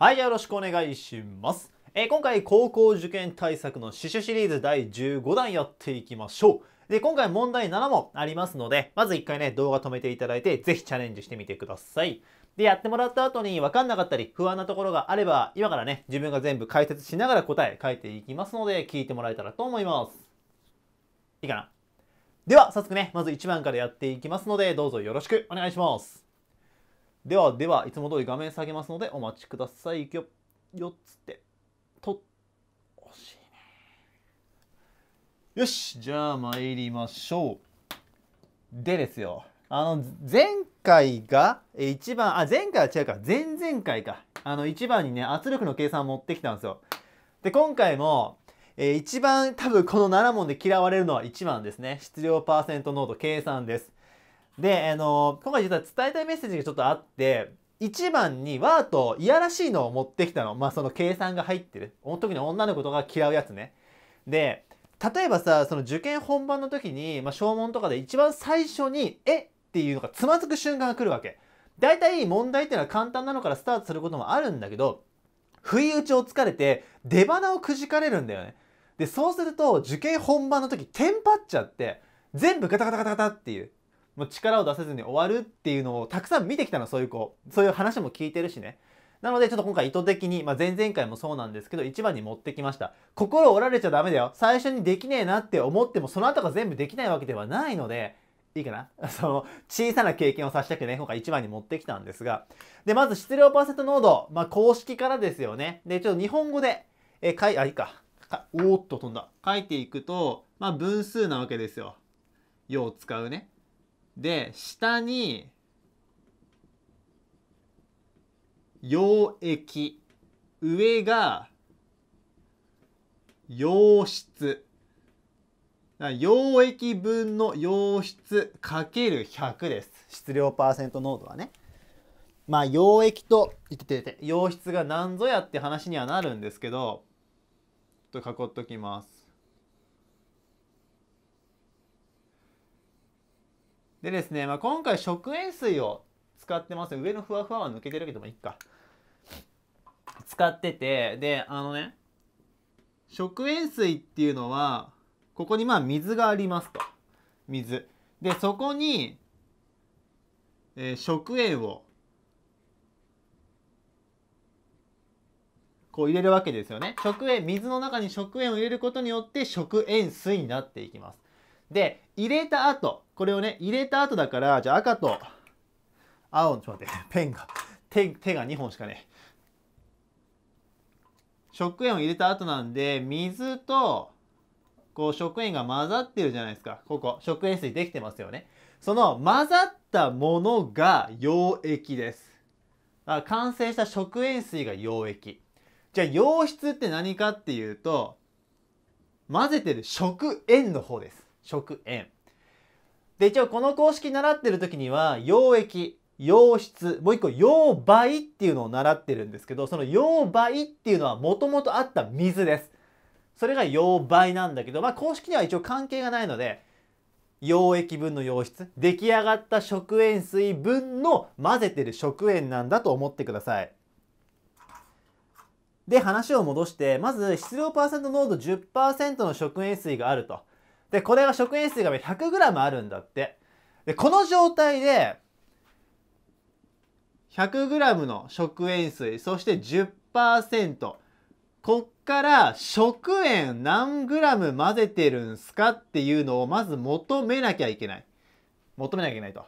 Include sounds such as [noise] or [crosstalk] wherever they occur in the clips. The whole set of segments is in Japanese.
はい、よろしくお願いします。えー、今回、高校受験対策の死守シリーズ第15弾やっていきましょう。で、今回問題7問ありますので、まず1回ね、動画止めていただいて、ぜひチャレンジしてみてください。で、やってもらった後に分かんなかったり、不安なところがあれば、今からね、自分が全部解説しながら答え書いていきますので、聞いてもらえたらと思います。いいかなでは、早速ね、まず1番からやっていきますので、どうぞよろしくお願いします。ではでは、いつも通り画面下げますのでお待ちください。よ、よっつって、と、惜しいね。よし、じゃあ参りましょう。でですよ。あの、前回が、一番、あ、前回は違うか、前々回か。あの、一番にね、圧力の計算持ってきたんですよ。で、今回も、えー、一番多分この7問で嫌われるのは1番ですね。質量パーセント濃度計算です。で、あの、今回実は伝えたいメッセージがちょっとあって、1番にワーといやらしいのを持ってきたの。まあその計算が入ってる。特に女の子とか嫌うやつね。で、例えばさ、その受験本番の時に、まあ小とかで一番最初に、えっていうのがつまずく瞬間が来るわけ。大体問題っていうのは簡単なのからスタートすることもあるんだけど、不意打ちをつかれて出鼻をくじかれるんだよね。で、そうすると受験本番の時テンパっちゃって、全部ガタガタガタガタっていう。もう力を出せずに終わるっていうのをたくさん見てきたのそういう子そういう話も聞いてるしねなのでちょっと今回意図的に、まあ、前々回もそうなんですけど一番に持ってきました心折られちゃダメだよ最初にできねえなって思ってもその後が全部できないわけではないのでいいかな [laughs] その小さな経験をさせたくてね今回一番に持ってきたんですがでまず質量パーセント濃度、まあ、公式からですよねでちょっと日本語でえかいあいいかおーっと飛んだ書いていくと、まあ、分数なわけですよ。よう使うね。で下に溶液上が溶質溶液分の溶質かける100です質量パーセント濃度はねまあ溶液と溶質が何ぞやって話にはなるんですけどと囲っときますでですね、まあ、今回食塩水を使ってます上のふわふわは抜けてるけどもいっか使っててであのね食塩水っていうのはここにまあ水がありますと水でそこに、えー、食塩をこう入れるわけですよね食塩水の中に食塩を入れることによって食塩水になっていきますで、入れた後、これをね、入れた後だから、じゃあ赤と青、ちょっと待って、ペンが、手手が2本しかね。食塩を入れた後なんで、水と、こう食塩が混ざってるじゃないですか。ここ、食塩水できてますよね。その混ざったものが溶液です。完成した食塩水が溶液。じゃあ溶質って何かっていうと、混ぜてる食塩の方です。食塩。で、一応この公式習ってる時には、溶液、溶質、もう一個溶媒っていうのを習ってるんですけど、その溶媒っていうのはもともとあった水です。それが溶媒なんだけど、まあ公式には一応関係がないので、溶液分の溶質、出来上がった食塩水分の混ぜてる食塩なんだと思ってください。で、話を戻して、まず質量パーセント濃度10%の食塩水があると。で、これが食塩水が 100g あるんだって。で、この状態で、100g の食塩水、そして10%。こっから食塩何 g 混ぜてるんすかっていうのをまず求めなきゃいけない。求めなきゃいけないと。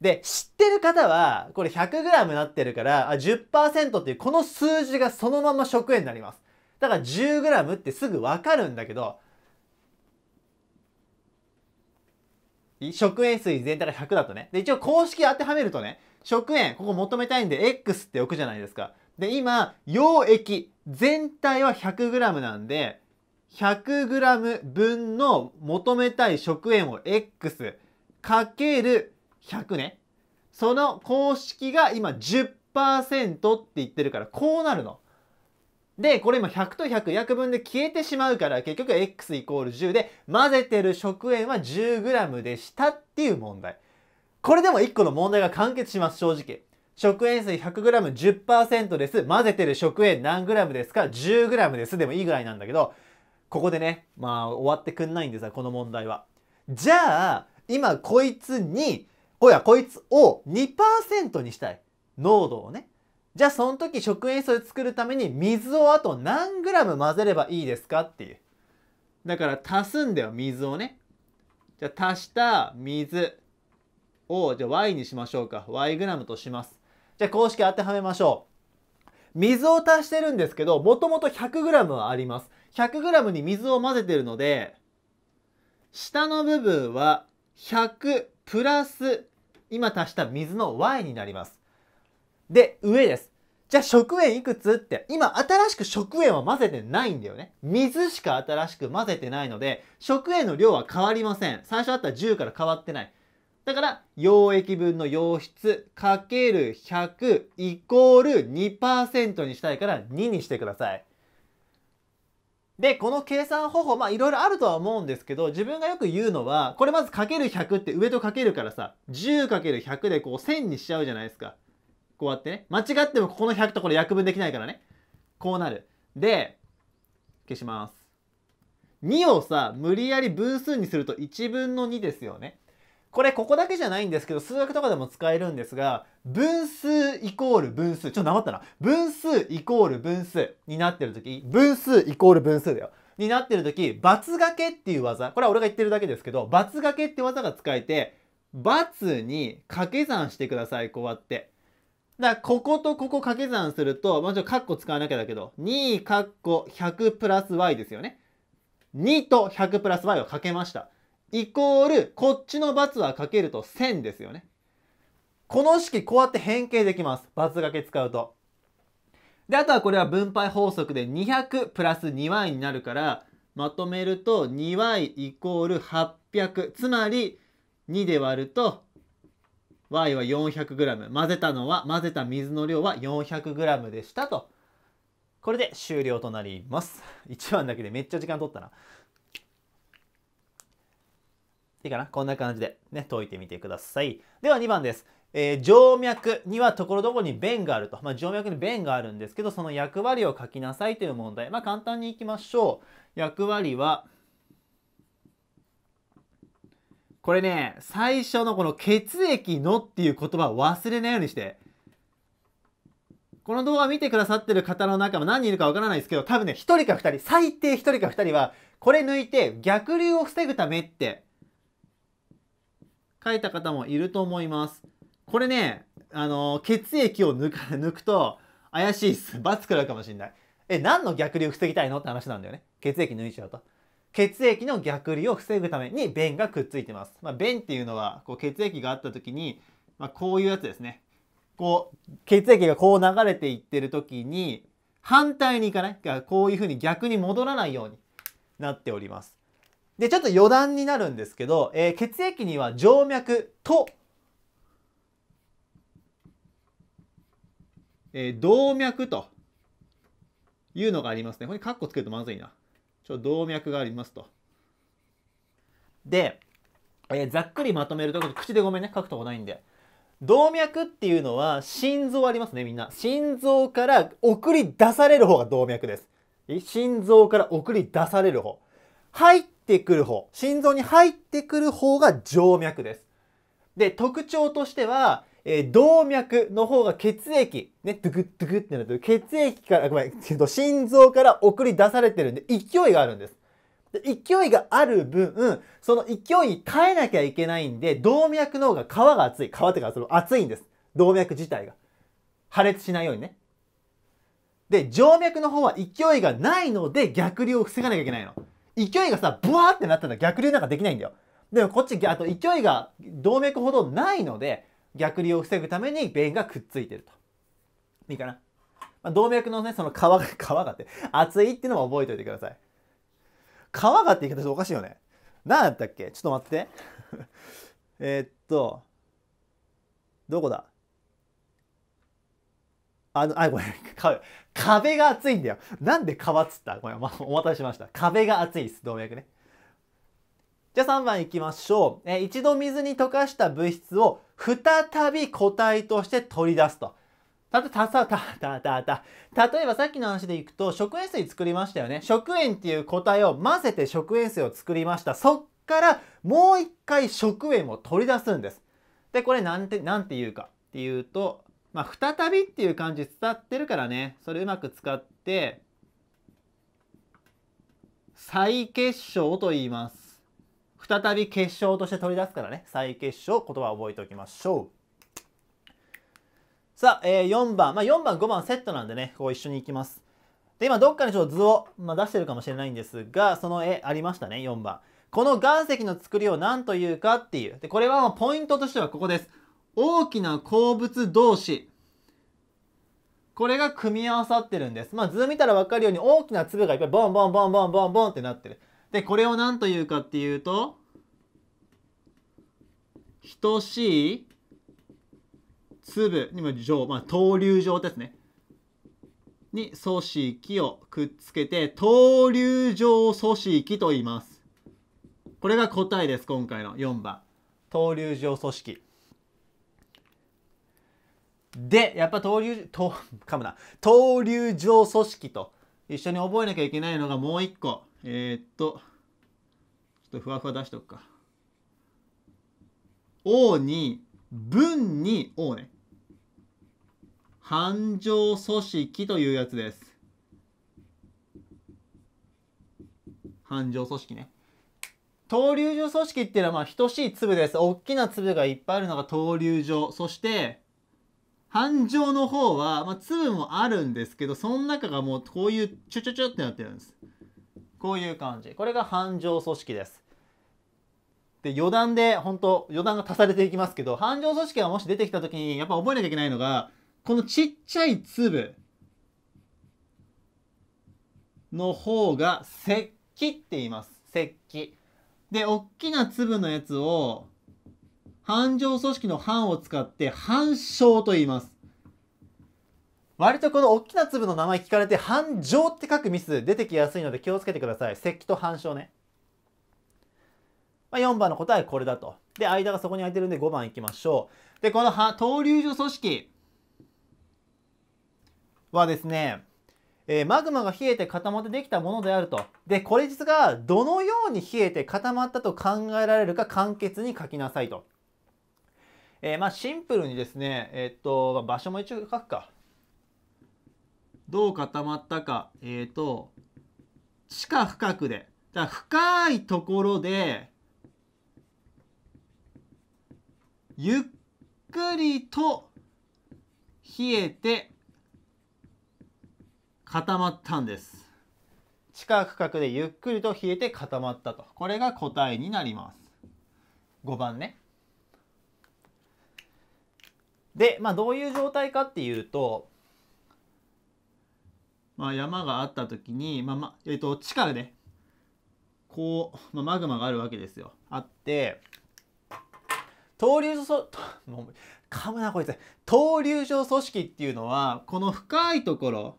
で、知ってる方は、これ 100g なってるから、あ10%っていうこの数字がそのまま食塩になります。だから 10g ってすぐわかるんだけど、食塩水全体が100だとね。で、一応公式当てはめるとね、食塩、ここ求めたいんで X って置くじゃないですか。で、今、溶液、全体は 100g なんで、100g 分の求めたい食塩を X かける100ね。その公式が今10%って言ってるから、こうなるの。で、これ今100と100約分で消えてしまうから結局 x イコール10で混ぜてる食塩は 10g でしたっていう問題。これでも1個の問題が完結します正直。食塩水 100g10% です。混ぜてる食塩何 g ですか ?10g です。でもいいぐらいなんだけど、ここでね、まあ終わってくんないんですよ、この問題は。じゃあ、今こいつに、おやこいつを2%にしたい。濃度をね。じゃあその時食塩水作るために水をあと何グラム混ぜればいいですかっていう。だから足すんだよ、水をね。じゃあ足した水を、じゃあ y にしましょうか。y グラムとします。じゃあ公式当てはめましょう。水を足してるんですけど、もともと1 0 0ムはあります。1 0 0ムに水を混ぜてるので、下の部分は100プラス今足した水の y になります。で、上です。じゃあ食塩いくつって今新しく食塩は混ぜてないんだよね水しか新しく混ぜてないので食塩の量は変わりません最初だったら10から変わってないだから溶液分の溶質かける100イコール2%にしたいから2にしてくださいで、この計算方法、まあいろいろあるとは思うんですけど、自分がよく言うのは、これまずかける100って上とかけるからさ、10×100 でこう1000にしちゃうじゃないですか。こうやってね。間違ってもここの100とこれ約分できないからね。こうなる。で、消します。2をさ、無理やり分数にすると1分の2ですよね。これここだけじゃないんですけど、数学とかでも使えるんですが、分数イコール分数。ちょっとなまったな。分数イコール分数になってる時、分数イコール分数だよ。になってる時、罰掛けっていう技。これは俺が言ってるだけですけど、罰掛けって技が使えて、×に掛け算してください。こうやって。だからこことここ掛け算すると、まあ、ちろっカッコ使わなきゃだけど、2カッコ100プラス y ですよね。2と100プラス y をかけました。イコール、こっちの×はかけると1000ですよね。この式こうやって変形できます。×掛け使うと。で、あとはこれは分配法則で200プラス 2y になるから、まとめると 2y イコール800。つまり、2で割ると y は 400g 混ぜたのは混ぜた水の量は 400g でしたとこれで終了となります1 [laughs] 番だけでめっちゃ時間取ったないいかなこんな感じでね解いてみてくださいでは2番ですえー、静脈にはところどころに弁があると、まあ、静脈に弁があるんですけどその役割を書きなさいという問題まあ簡単にいきましょう役割はこれね、最初のこの血液のっていう言葉を忘れないようにして。この動画見てくださってる方の中も何人いるかわからないですけど、多分ね、1人か2人、最低1人か2人は、これ抜いて逆流を防ぐためって書いた方もいると思います。これね、あのー、血液を抜か [laughs] 抜くと怪しいっす。罰食らうかもしんない。え、何の逆流を防ぎたいのって話なんだよね。血液抜いちゃうと。血液の逆流を防ぐために便がくっついてます。まあ、便っていうのはこう血液があった時に、まあ、こういうやつですね。こう血液がこう流れていってる時に反対にいかないこういうふうに逆に戻らないようになっております。でちょっと余談になるんですけど、えー、血液には静脈とえー、動脈というのがありますね。これカッコつけるとまずいな。ちょ動脈がありますと。で、えー、ざっくりまとめると、口でごめんね、書くとこないんで。動脈っていうのは心臓ありますね、みんな。心臓から送り出される方が動脈です。心臓から送り出される方。入ってくる方。心臓に入ってくる方が静脈です。で、特徴としては、えー、動脈の方が血液、ね、ドゥクドゥクってなってる。血液から、ごめん、心臓から送り出されてるんで、勢いがあるんです。で勢いがある分、その勢いに耐えなきゃいけないんで、動脈の方が皮が厚い。皮ってか、その厚いんです。動脈自体が。破裂しないようにね。で、静脈の方は勢いがないので逆流を防がなきゃいけないの。勢いがさ、ブワーってなったら逆流なんかできないんだよ。でもこっち、あと勢いが動脈ほどないので、逆流を防ぐために便がくっついてると。いいかな。まあ、動脈のね、その皮が、[laughs] 皮がって、熱いっていうのも覚えておいてください。皮がって言い方おかしいよね。何だったっけちょっと待って。[laughs] えっと、どこだあの、あ、ごめん、壁。[laughs] 壁が熱いんだよ。なんで皮つったごめん、ま、お待たせしました。壁が熱いです、動脈ね。じゃあ3番いきましょう。えー、一度水に溶かした物質を再び個体として取り出すと。たたたたたた例えばさっきの話でいくと食塩水作りましたよね食塩っていう個体を混ぜて食塩水を作りましたそっからもう一回食塩を取り出すんですでこれなんてなんて言うかっていうとまあ再びっていう感じ伝わってるからねそれうまく使って再結晶と言います再び結晶として取り出すからね再結晶言葉を覚えておきましょうさあ、えー、4番、まあ、4番5番セットなんでねこう一緒に行きますで今どっかにちょっと図を、まあ、出してるかもしれないんですがその絵ありましたね4番この岩石の作りを何というかっていうでこれはもうポイントとしてはここです大きな鉱物同士これが組み合わさってるんです。まあ図見たら分かるように大きな粒がいっぱいボンボンボンボンボンボンってなってる。で、これを何というかっていうと、等しい粒にも状、まあ、等流状ですね。に組織をくっつけて、等流状組織と言います。これが答えです、今回の4番。等流状組織。で、やっぱ等流、等、かむな。等流状組織と一緒に覚えなきゃいけないのがもう一個。えー、っと、ちょっとふわふわ出しとくか。王に、文に王ね。繁盛組織というやつです。繁盛組織ね。登竜状組織っていうのはまあ等しい粒です。大きな粒がいっぱいあるのが登竜状。そして、繁盛の方は、まあ、粒もあるんですけど、その中がもうこういうちょちょちょってなってるんです。こういう感じこれが繁盛組織ですで余談で本当余談が足されていきますけど繁盛組織がもし出てきた時にやっぱ覚えなきゃいけないのがこのちっちゃい粒の方が石器って言います石器で大きな粒のやつを繁盛組織の繁を使って繁昇と言います割とこの大きな粒の名前聞かれて繁盛って書くミス出てきやすいので気をつけてください石器と繁盛ね、まあ、4番の答えこれだとで間がそこに空いてるんで5番いきましょうでこの闘竜所組織はですね、えー、マグマが冷えて固まってできたものであるとでこれ実がどのように冷えて固まったと考えられるか簡潔に書きなさいとえー、まあシンプルにですね、えー、っと、まあ、場所も一応書くか。どう固まったか。えっ、ー、と、地下深くで。だ深いところで、ゆっくりと冷えて固まったんです。地下深くでゆっくりと冷えて固まったと。これが答えになります。5番ね。で、まあ、どういう状態かっていうと、まあ、山があった時に、まあまえーと、地下で、ね、こう、まあ、マグマがあるわけですよあって闘流そもう噛むなこいつ闘流上組織っていうのはこの深いところ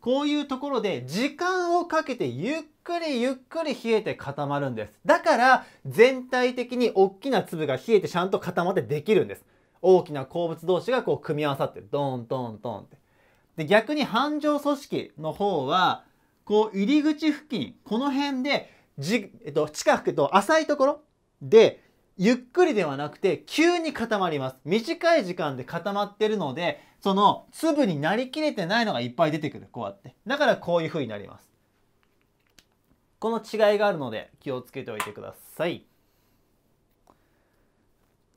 こういうところで時間をかけてゆっくりゆっくり冷えて固まるんです。だから全体的に大きな粒が冷えてちゃんと固まってできるんです。大きな鉱物同士がこう組み合わさってドーントントンって。で逆に繁盛組織の方はこう入り口付近この辺でじ、えっと、近くと浅いところでゆっくりではなくて急に固まります短い時間で固まってるのでその粒になりきれてないのがいっぱい出てくるこうやってだからこういうふうになりますこの違いがあるので気をつけておいてください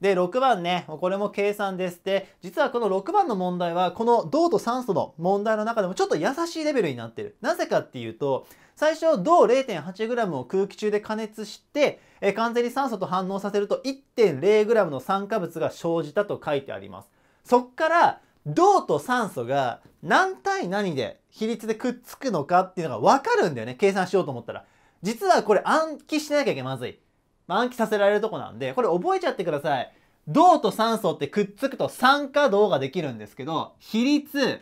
で、6番ね、これも計算です。で、実はこの6番の問題は、この銅と酸素の問題の中でもちょっと優しいレベルになってる。なぜかっていうと、最初銅 0.8g を空気中で加熱して、え完全に酸素と反応させると 1.0g の酸化物が生じたと書いてあります。そっから銅と酸素が何対何で比率でくっつくのかっていうのが分かるんだよね。計算しようと思ったら。実はこれ暗記しなきゃいけまずい。暗記させられるとこなんで、これ覚えちゃってください。銅と酸素ってくっつくと酸化銅ができるんですけど、比率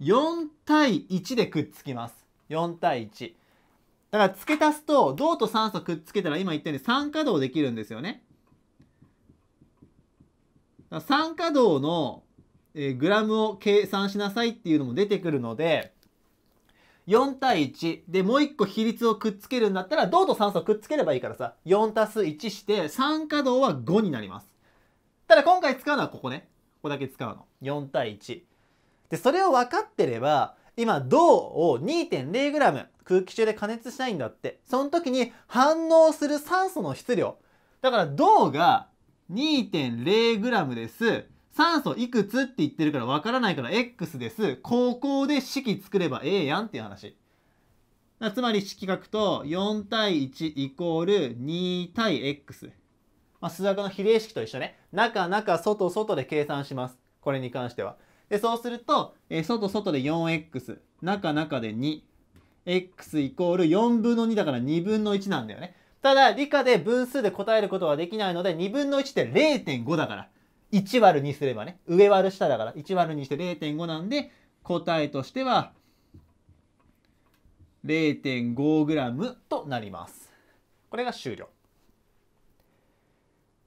4対1でくっつきます。4対1。だから付け足すと、銅と酸素くっつけたら今言ったように酸化銅できるんですよね。酸化銅のグラムを計算しなさいっていうのも出てくるので、4対1でもう一個比率をくっつけるんだったら銅と酸素をくっつければいいからさ4足す1して酸化銅は5になりますただ今回使うのはここねここだけ使うの4対1でそれを分かってれば今銅を 2.0g 空気中で加熱したいんだってその時に反応する酸素の質量だから銅が 2.0g です酸素いくつって言ってるからわからないから X です。ここで式作ればええやんっていう話。つまり式書くと4対1イコール2対 X。まあ、数学の比例式と一緒ね。中中外外で計算します。これに関しては。で、そうすると、え外外で 4X。中中で2。X イコール4分の2だから2分の1なんだよね。ただ、理科で分数で答えることはできないので、2分の1って0.5だから。1割に2すればね、上割る下だから1割に2して0.5なんで、答えとしては 0.5g となります。これが終了。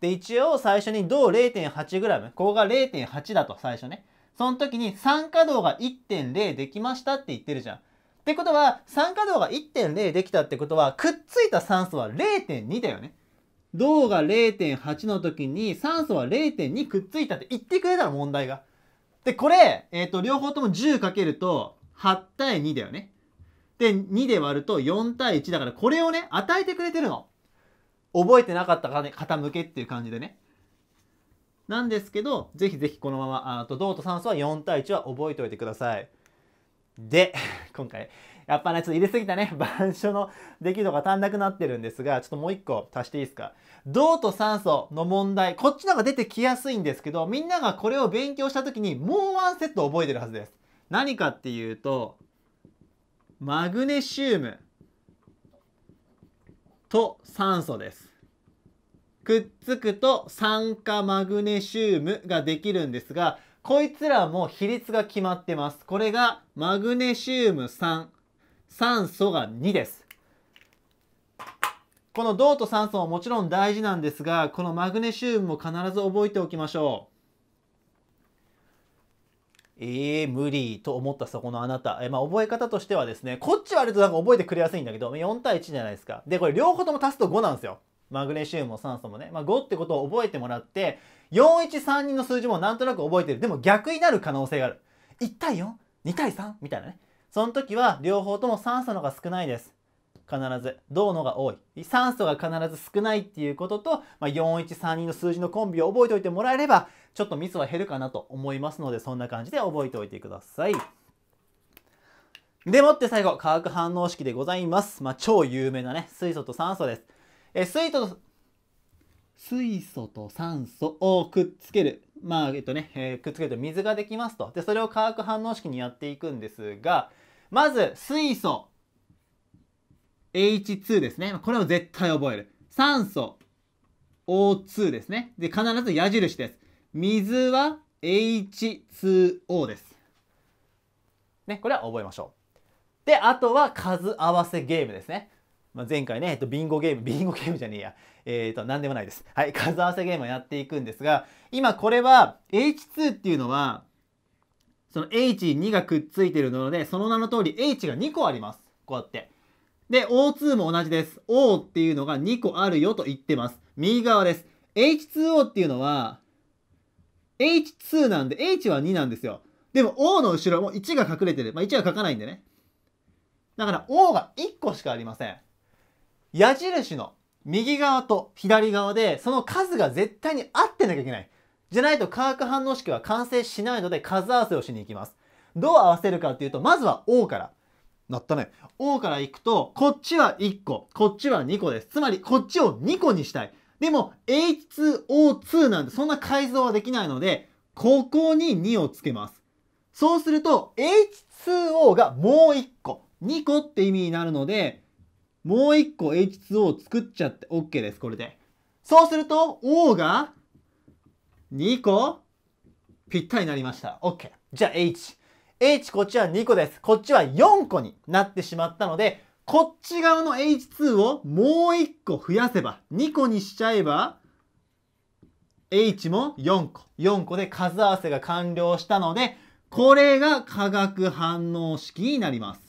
で、一応最初に銅 0.8g、ここが0.8だと最初ね。その時に酸化銅が1.0できましたって言ってるじゃん。ってことは、酸化銅が1.0できたってことは、くっついた酸素は0.2だよね。銅が0.8の時に酸素は0.2くっついたって言ってくれたら問題が。で、これ、えっ、ー、と、両方とも10かけると8対2だよね。で、2で割ると4対1だから、これをね、与えてくれてるの。覚えてなかったか方向けっていう感じでね。なんですけど、ぜひぜひこのまま、あと銅と酸素は4対1は覚えておいてください。で、今回、やっぱね、ちょっと入れすぎたね、[laughs] 板書の出来度が足んなくなってるんですが、ちょっともう一個足していいですか。銅と酸素の問題、こっちの方が出てきやすいんですけど、みんながこれを勉強した時にもうワンセット覚えてるはずです。何かっていうと、マグネシウムと酸素です。くっつくと酸化マグネシウムができるんですがこいつらも比率が決まってますこれがマグネシウム3酸素が2です。この銅と酸素ももちろん大事なんですが、このマグネシウムも必ず覚えておきましょう。えー、無理と思ったそこのあなた。えまあ、覚え方としてはですね、こっち割るとなんか覚えてくれやすいんだけど、4対1じゃないですか。で、これ両方とも足すと5なんですよ。マグネシウムも酸素もね。まあ、5ってことを覚えてもらって、4132の数字もなんとなく覚えてる。でも逆になる可能性がある。1対 4?2 対 3? みたいなね。その時は両方とも酸素の方が少ないです。必ず銅のが多い酸素が必ず少ないっていうことと、まあ、4132の数字のコンビを覚えておいてもらえればちょっとミスは減るかなと思いますのでそんな感じで覚えておいてください。でもって最後化学反応式でございます。まあ、超有名なね水素と酸素です。え水素と水素と酸素をくっつけるまあえっとね、えー、くっつけると水ができますとでそれを化学反応式にやっていくんですがまず、水素。H2 ですね。これを絶対覚える。酸素。O2 ですね。で、必ず矢印です。水は H2O です。ね、これは覚えましょう。で、あとは数合わせゲームですね。まあ、前回ね、えっと、ビンゴゲーム、ビンゴゲームじゃねえや。えー、っと、なんでもないです。はい、数合わせゲームをやっていくんですが、今これは、H2 っていうのは、その H2 がくっついてるので、その名の通り H が2個あります。こうやって。で、O2 も同じです。O っていうのが2個あるよと言ってます。右側です。H2O っていうのは、H2 なんで、H は2なんですよ。でも O の後ろも1が隠れてる。まあ1は書かないんでね。だから O が1個しかありません。矢印の右側と左側で、その数が絶対に合ってなきゃいけない。じゃないと化学反応式は完成しないので数合わせをしに行きます。どう合わせるかっていうと、まずは O から。なったね。O から行くと、こっちは1個、こっちは2個です。つまり、こっちを2個にしたい。でも、H2O2 なんで、そんな改造はできないので、ここに2をつけます。そうすると、H2O がもう1個、2個って意味になるので、もう1個 H2O を作っちゃって OK です、これで。そうすると、O が2個ぴったりになりました。OK。じゃあ H。H こっちは2個です。こっちは4個になってしまったので、こっち側の H2 をもう1個増やせば、2個にしちゃえば、H も4個。4個で数合わせが完了したので、これが化学反応式になります。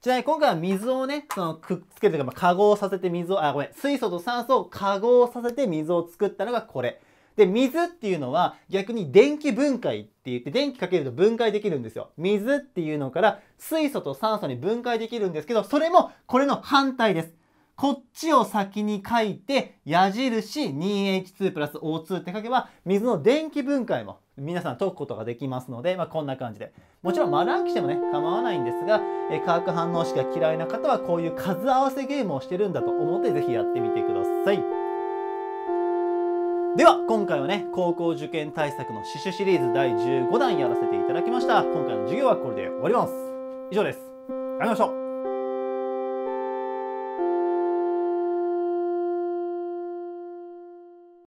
ちなみに今回は水をね、そのくっつけて、ま化合させて水を、あ、ごめん、水素と酸素を化合させて水を作ったのがこれ。で、水っていうのは逆に電気分解って言って電気かけると分解できるんですよ。水っていうのから水素と酸素に分解できるんですけど、それもこれの反対です。こっちを先に書いて、矢印 2H2 プラス O2 って書けば、水の電気分解も皆さん解くことができますので、まあ、こんな感じで。もちろん丸暗記してもね、構わないんですが、え化学反応式が嫌いな方は、こういう数合わせゲームをしてるんだと思って、ぜひやってみてください。では、今回はね、高校受験対策の刺繍シリーズ第15弾やらせていただきました。今回の授業はこれで終わります。以上です。ありがとうございました。